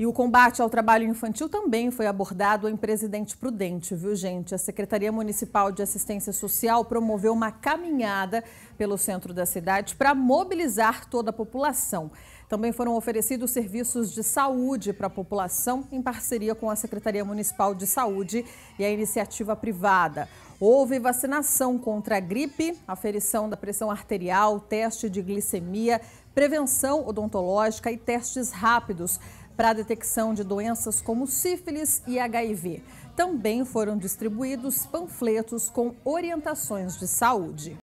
E o combate ao trabalho infantil também foi abordado em Presidente Prudente, viu, gente? A Secretaria Municipal de Assistência Social promoveu uma caminhada pelo centro da cidade para mobilizar toda a população. Também foram oferecidos serviços de saúde para a população em parceria com a Secretaria Municipal de Saúde e a iniciativa privada. Houve vacinação contra a gripe, aferição da pressão arterial, teste de glicemia, prevenção odontológica e testes rápidos para a detecção de doenças como sífilis e HIV. Também foram distribuídos panfletos com orientações de saúde.